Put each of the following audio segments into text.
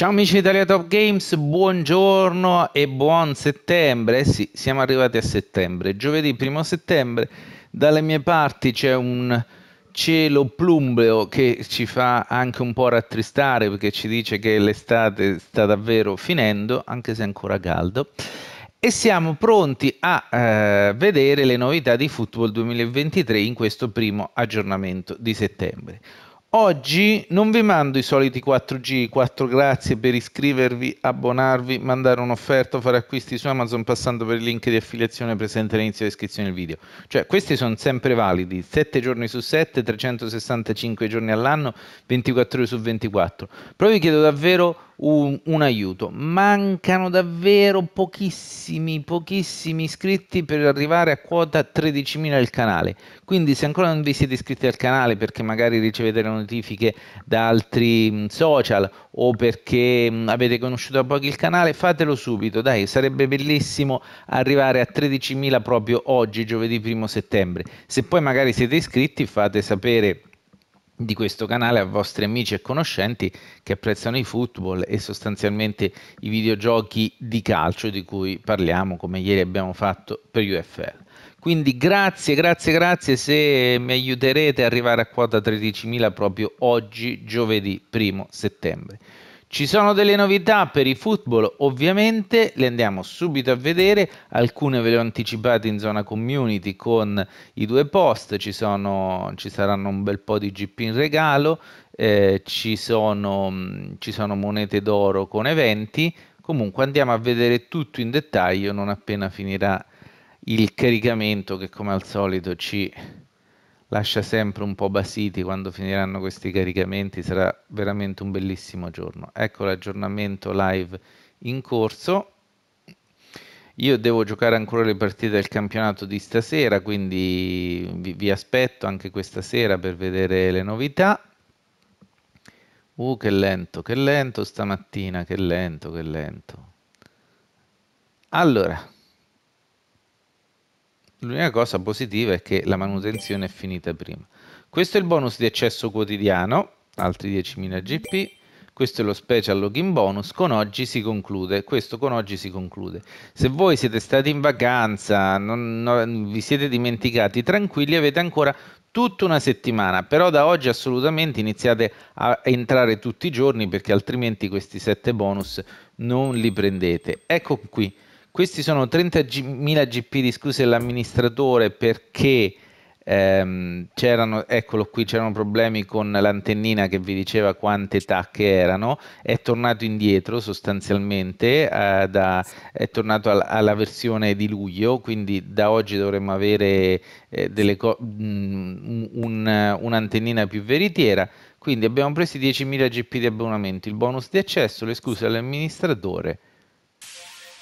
Ciao amici di Italia Top Games, buongiorno e buon settembre. Eh sì, siamo arrivati a settembre. Giovedì 1 settembre, dalle mie parti c'è un cielo plumbeo che ci fa anche un po' rattristare perché ci dice che l'estate sta davvero finendo, anche se è ancora caldo. E siamo pronti a eh, vedere le novità di Football 2023 in questo primo aggiornamento di settembre. Oggi non vi mando i soliti 4G, 4 grazie per iscrivervi, abbonarvi, mandare un'offerta, fare acquisti su Amazon passando per il link di affiliazione presente all'inizio della descrizione del video. Cioè, questi sono sempre validi, 7 giorni su 7, 365 giorni all'anno, 24 ore su 24. Però vi chiedo davvero un, un, aiuto. Mancano davvero pochissimi, pochissimi iscritti per arrivare a quota 13.000 il canale. Quindi se ancora non vi siete iscritti al canale perché magari ricevete le notifiche da altri mm, social o perché mm, avete conosciuto da pochi il canale, fatelo subito. Dai, sarebbe bellissimo arrivare a 13.000 proprio oggi, giovedì 1 settembre. Se poi magari siete iscritti, fate sapere di questo canale a vostri amici e conoscenti che apprezzano i football e sostanzialmente i videogiochi di calcio di cui parliamo come ieri abbiamo fatto per UFL. Quindi grazie, grazie, grazie se mi aiuterete ad arrivare a quota 13.000 proprio oggi, giovedì 1 settembre. Ci sono delle novità per i football, ovviamente le andiamo subito a vedere, alcune ve le ho anticipate in zona community con i due post, ci, sono, ci saranno un bel po' di GP in regalo, eh, ci, sono, mm, ci sono monete d'oro con eventi, comunque andiamo a vedere tutto in dettaglio non appena finirà il caricamento che come al solito ci lascia sempre un po' basiti quando finiranno questi caricamenti, sarà veramente un bellissimo giorno. Ecco l'aggiornamento live in corso. Io devo giocare ancora le partite del campionato di stasera, quindi vi, vi aspetto anche questa sera per vedere le novità. Uh, che lento, che lento stamattina, che lento, che lento. Allora, L'unica cosa positiva è che la manutenzione è finita prima. Questo è il bonus di accesso quotidiano, altri 10.000 GP. Questo è lo special login bonus. Con oggi si conclude. Questo con oggi si conclude. Se voi siete stati in vacanza, non, non, vi siete dimenticati, tranquilli, avete ancora tutta una settimana. Però da oggi assolutamente iniziate a entrare tutti i giorni perché altrimenti questi 7 bonus non li prendete. Ecco qui. Questi sono 30.000 GP di scuse all'amministratore perché ehm, c'erano, eccolo qui, c'erano problemi con l'antennina che vi diceva quante tacche erano, è tornato indietro sostanzialmente, eh, da, è tornato al, alla versione di luglio, quindi da oggi dovremmo avere eh, co- mh, mm, un, un'antennina più veritiera. Quindi abbiamo preso 10.000 GP di abbonamento, il bonus di accesso, le scuse all'amministratore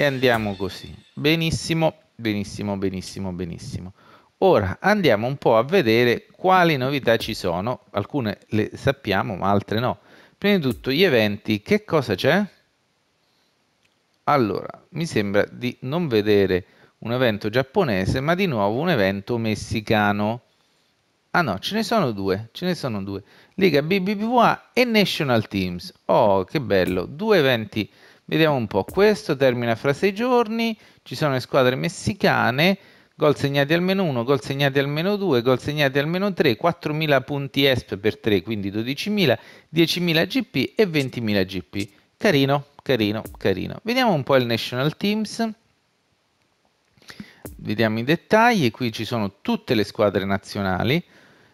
e andiamo così. Benissimo, benissimo, benissimo, benissimo. Ora andiamo un po' a vedere quali novità ci sono, alcune le sappiamo ma altre no. Prima di tutto gli eventi, che cosa c'è? Allora, mi sembra di non vedere un evento giapponese ma di nuovo un evento messicano. Ah no, ce ne sono due, ce ne sono due. Liga BBVA e National Teams. Oh, che bello, due eventi Vediamo un po', questo termina fra sei giorni, ci sono le squadre messicane, gol segnati almeno 1, gol segnati almeno 2, gol segnati almeno 3, 4.000 punti ESP per 3, quindi 12.000, 10.000 GP e 20.000 GP. Carino, carino, carino. Vediamo un po' il National Teams. Vediamo i dettagli, qui ci sono tutte le squadre nazionali.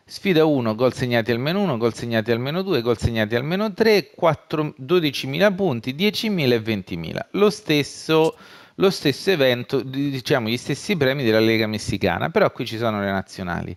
Sfida 1, gol segnati almeno 1, gol segnati almeno 2, gol segnati almeno 3, 4, 12.000 punti, 10.000 e 20.000. Lo stesso, lo stesso evento, diciamo gli stessi premi della Lega Messicana, però qui ci sono le nazionali.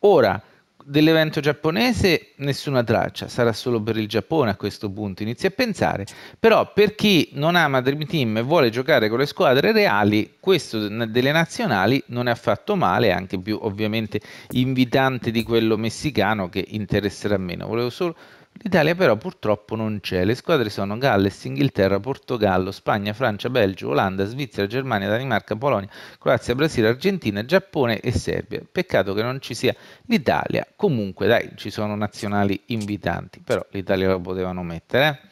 Ora, dell'evento giapponese nessuna traccia, sarà solo per il Giappone a questo punto, inizi a pensare, però per chi non ama Dream Team e vuole giocare con le squadre reali, questo delle nazionali non è affatto male, anche più ovviamente invitante di quello messicano che interesserà meno. Volevo solo L'Italia però purtroppo non c'è, le squadre sono Galles, Inghilterra, Portogallo, Spagna, Francia, Belgio, Olanda, Svizzera, Germania, Danimarca, Polonia, Croazia, Brasile, Argentina, Giappone e Serbia. Peccato che non ci sia l'Italia, comunque dai, ci sono nazionali invitanti, però l'Italia lo potevano mettere. Eh.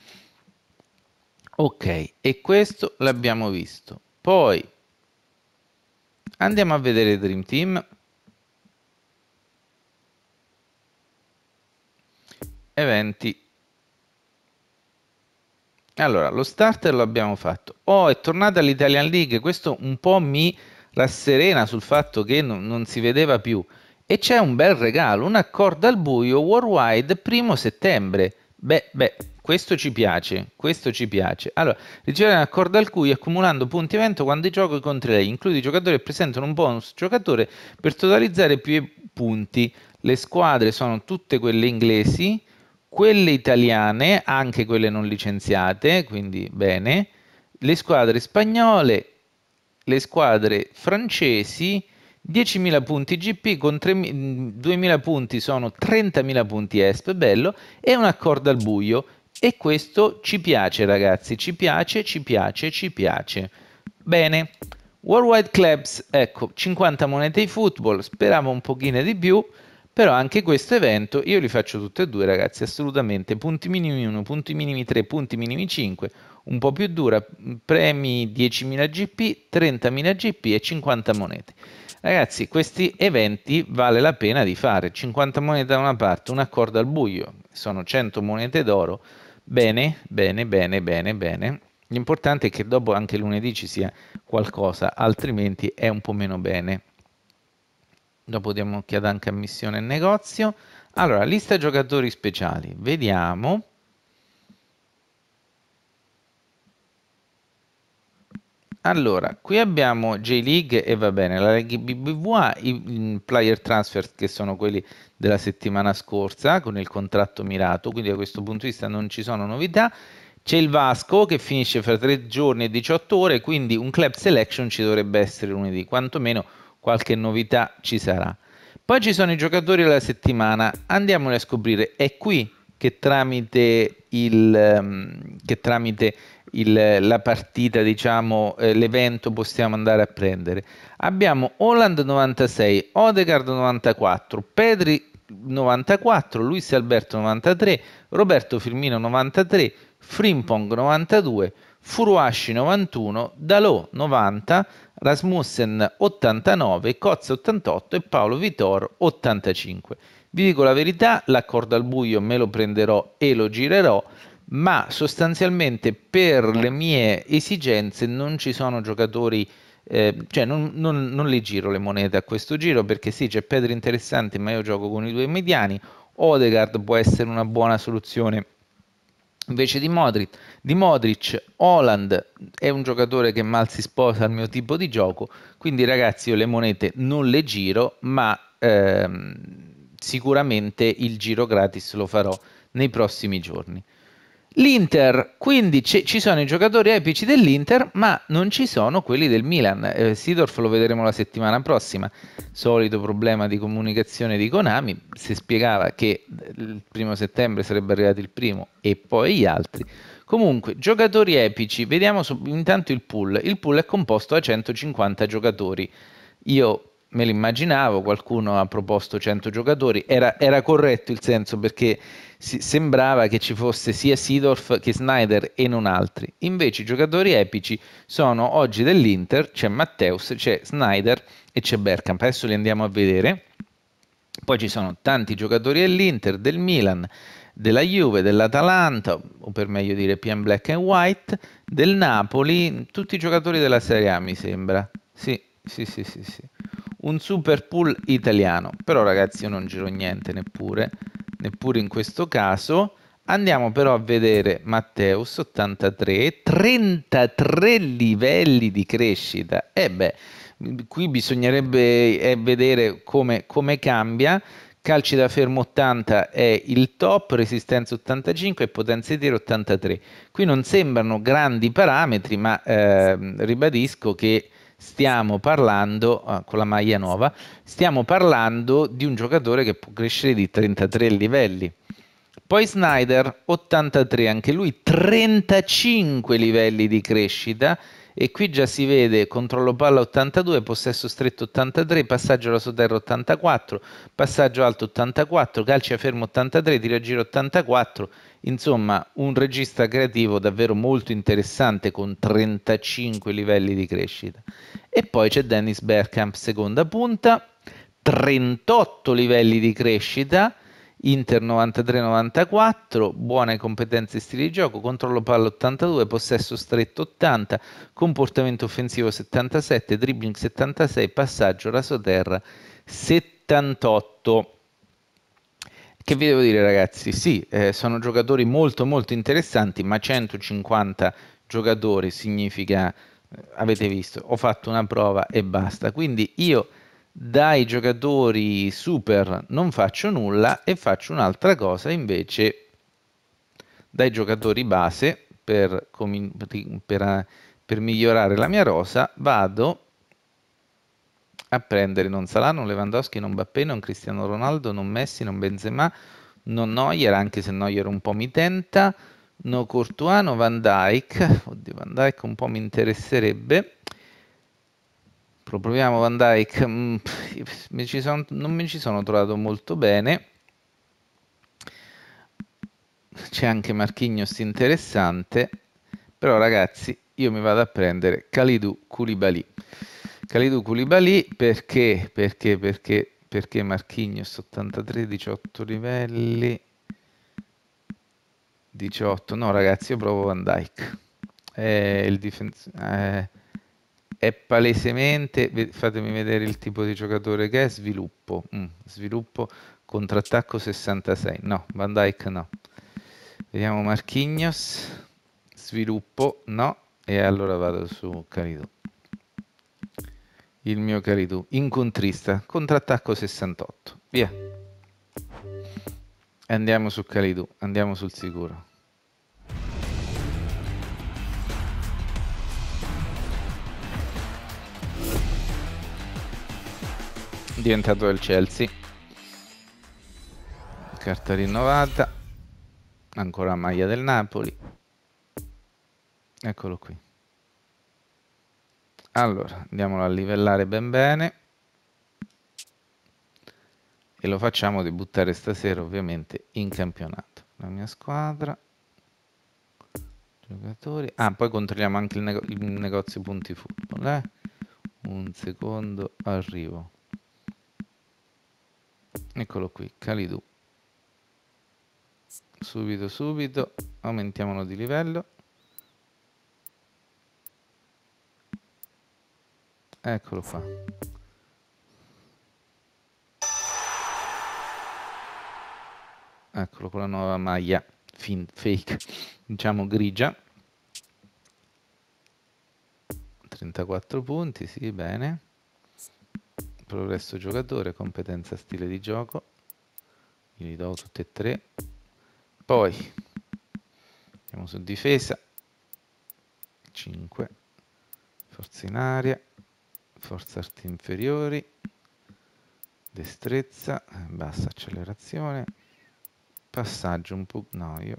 Ok, e questo l'abbiamo visto. Poi andiamo a vedere Dream Team eventi. Allora, lo starter lo abbiamo fatto. Oh, è tornata all'Italian League, questo un po' mi rasserena sul fatto che non, non si vedeva più. E c'è un bel regalo, un accordo al buio worldwide primo settembre. Beh, beh, questo ci piace, questo ci piace. Allora, ricevere un accordo al cui accumulando punti evento quando i giochi contro lei, include i giocatori che presentano un bonus giocatore per totalizzare più punti. Le squadre sono tutte quelle inglesi, quelle italiane, anche quelle non licenziate, quindi bene, le squadre spagnole, le squadre francesi, 10.000 punti GP con 2.000 punti sono 30.000 punti ESP, bello, e un accordo al buio. E questo ci piace ragazzi, ci piace, ci piace, ci piace. Bene, Worldwide Clubs, ecco, 50 monete di football, speravo un pochino di più, però anche questo evento io li faccio tutti e due, ragazzi, assolutamente. Punti minimi 1, punti minimi 3, punti minimi 5, un po' più dura, mm, premi 10.000 GP, 30.000 GP e 50 monete. Ragazzi, questi eventi vale la pena di fare. 50 monete da una parte, un accordo al buio, sono 100 monete d'oro. Bene, bene, bene, bene, bene. L'importante è che dopo anche lunedì ci sia qualcosa, altrimenti è un po' meno bene dopo diamo un'occhiata anche a missione e negozio. Allora, lista giocatori speciali, vediamo. Allora, qui abbiamo J-League e va bene, la League BBVA, i player transfer che sono quelli della settimana scorsa con il contratto mirato, quindi da questo punto di vista non ci sono novità. C'è il Vasco che finisce fra 3 giorni e 18 ore, quindi un club selection ci dovrebbe essere lunedì, quantomeno qualche novità ci sarà. Poi ci sono i giocatori della settimana, andiamoli a scoprire. È qui che tramite, il, ehm, che tramite il, la partita, diciamo, eh, l'evento possiamo andare a prendere. Abbiamo Holland 96, Odegaard 94, Pedri 94, Luis Alberto 93, Roberto Firmino 93, Frimpong 92, Furuashi 91, Dalò 90, Rasmussen 89, Cozza 88 e Paolo Vitor 85. Vi dico la verità, l'accordo al buio me lo prenderò e lo girerò, ma sostanzialmente per le mie esigenze non ci sono giocatori eh, cioè non, non, non, le giro le monete a questo giro perché sì c'è Pedri interessante ma io gioco con i due mediani Odegaard può essere una buona soluzione invece di Modric. Di Modric, Holland è un giocatore che mal si sposa al mio tipo di gioco, quindi ragazzi io le monete non le giro, ma ehm, sicuramente il giro gratis lo farò nei prossimi giorni. L'Inter, quindi ci sono i giocatori epici dell'Inter, ma non ci sono quelli del Milan. Eh, Sidorf lo vedremo la settimana prossima. Solito problema di comunicazione di Konami, si spiegava che il primo settembre sarebbe arrivato il primo e poi gli altri. Comunque, giocatori epici, vediamo su, intanto il pool. Il pool è composto da 150 giocatori. Io me l'immaginavo, qualcuno ha proposto 100 giocatori, era, era corretto il senso perché si, sembrava che ci fosse sia Sidorf che Snyder e non altri. Invece i giocatori epici sono oggi dell'Inter, c'è Matteus, c'è Snyder e c'è Bergkamp, adesso li andiamo a vedere. Poi ci sono tanti giocatori dell'Inter, del Milan, della Juve, dell'Atalanta, o per meglio dire PM Black and White, del Napoli, tutti i giocatori della Serie A mi sembra. Sì, sì, sì, sì. sì un super pool italiano. Però ragazzi io non giro niente neppure, neppure in questo caso. Andiamo però a vedere Matteus 83, 33 livelli di crescita. E eh beh, qui bisognerebbe eh, vedere come, come cambia. Calci da fermo 80 è il top, resistenza 85 e potenza di tiro 83. Qui non sembrano grandi parametri, ma eh, ribadisco che stiamo parlando, ah, con la maglia nuova, stiamo parlando di un giocatore che può crescere di 33 livelli. Poi Snyder, 83, anche lui 35 livelli di crescita e qui già si vede controllo palla 82, possesso stretto 83, passaggio alla sotterra 84, passaggio alto 84, calcio a fermo 83, tiro a giro 84, insomma un regista creativo davvero molto interessante con 35 livelli di crescita. E poi c'è Dennis Bergkamp, seconda punta, 38 livelli di crescita Inter 93-94, buone competenze e stile di gioco, controllo palla 82, possesso stretto 80, comportamento offensivo 77, dribbling 76, passaggio rasoterra 78. Che vi devo dire ragazzi? Sì, eh, sono giocatori molto molto interessanti, ma 150 giocatori significa, eh, avete visto, ho fatto una prova e basta. Quindi io dai giocatori super non faccio nulla e faccio un'altra cosa invece dai giocatori base per, per, per migliorare la mia rosa vado a prendere non Salah, non Lewandowski, non Bappé, non Cristiano Ronaldo, non Messi, non Benzema, non Neuer, anche se Neuer un po' mi tenta, no Courtois, no Van Dyke, oddio Van Dyke un po' mi interesserebbe, proviamo Van Dyke. Mm, non mi ci sono trovato molto bene. C'è anche Marchignos interessante. Però ragazzi, io mi vado a prendere Kalidou Koulibaly. Kalidou Koulibaly perché? Perché? Perché? Perché Marchignos 83, 18 livelli. 18. No ragazzi, io provo Van Dyke. È il difensore... Eh, è palesemente, fatemi vedere il tipo di giocatore che è, sviluppo, mm, sviluppo, contrattacco 66, no, Van Dyke no. Vediamo Marchignos, sviluppo, no, e allora vado su Caridù. Il mio Caridù, incontrista, contrattacco 68, via. Andiamo su Caridù, andiamo sul sicuro. diventato del Chelsea carta rinnovata ancora maglia del Napoli eccolo qui allora andiamolo a livellare ben bene e lo facciamo debuttare stasera ovviamente in campionato la mia squadra giocatori ah poi controlliamo anche il, nego il negozio punti football eh? un secondo arrivo eccolo qui Kalidou subito subito aumentiamolo di livello eccolo qua eccolo con la nuova maglia fin fake diciamo grigia 34 punti sì bene progresso giocatore, competenza, stile di gioco, gli do tutte e tre. Poi andiamo su difesa, 5, forza in aria, forza arti inferiori, destrezza, bassa accelerazione, passaggio un po', no io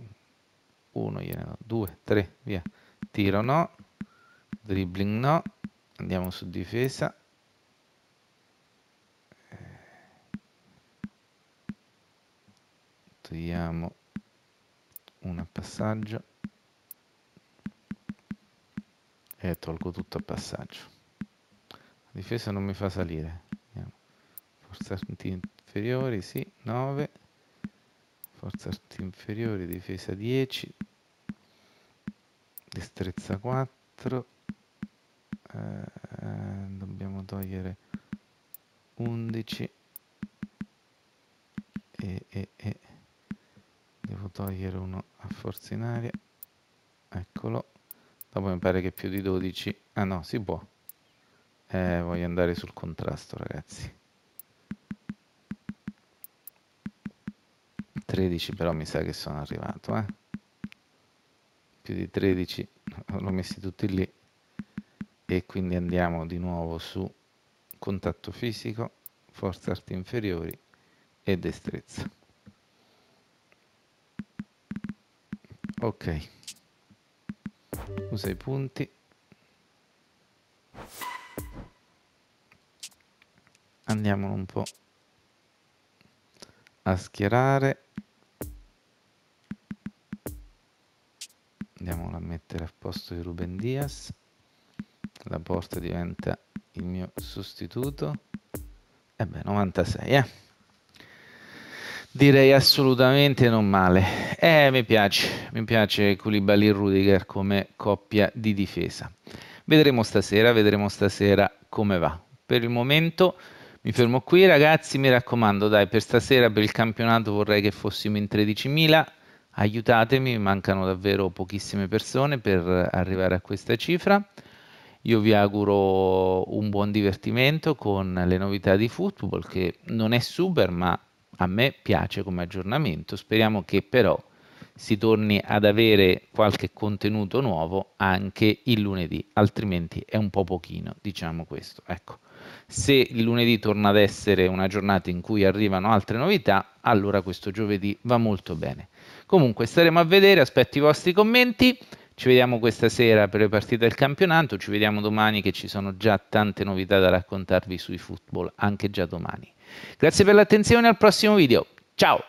1 gliene do, 2, 3, via, tiro no, dribbling no, andiamo su difesa, Togliamo una passaggio e tolgo tutto a passaggio. La difesa non mi fa salire. Forza inferiori, sì, 9. Forza inferiori, difesa 10. Destrezza 4. Eh, eh, dobbiamo togliere 11 togliere uno a forza in aria eccolo dopo mi pare che più di 12 ah no si può eh, voglio andare sul contrasto ragazzi 13 però mi sa che sono arrivato eh? più di 13 l'ho messi tutti lì e quindi andiamo di nuovo su contatto fisico forza arti inferiori e destrezza Ok. Usa i punti. Andiamolo un po' a schierare. Andiamolo a mettere a posto di Ruben Diaz. La porta diventa il mio sostituto. E beh, 96, eh. Direi assolutamente non male. Eh, mi piace, mi piace Koulibaly e Rudiger come coppia di difesa. Vedremo stasera, vedremo stasera come va. Per il momento mi fermo qui ragazzi, mi raccomando, dai, per stasera, per il campionato vorrei che fossimo in 13.000. Aiutatemi, mancano davvero pochissime persone per arrivare a questa cifra. Io vi auguro un buon divertimento con le novità di football che non è super ma a me piace come aggiornamento, speriamo che però si torni ad avere qualche contenuto nuovo anche il lunedì, altrimenti è un po' pochino, diciamo questo. Ecco. Se il lunedì torna ad essere una giornata in cui arrivano altre novità, allora questo giovedì va molto bene. Comunque staremo a vedere, aspetto i vostri commenti. Ci vediamo questa sera per le partite del campionato, ci vediamo domani che ci sono già tante novità da raccontarvi sui football, anche già domani. Grazie per l'attenzione, al prossimo video. Ciao!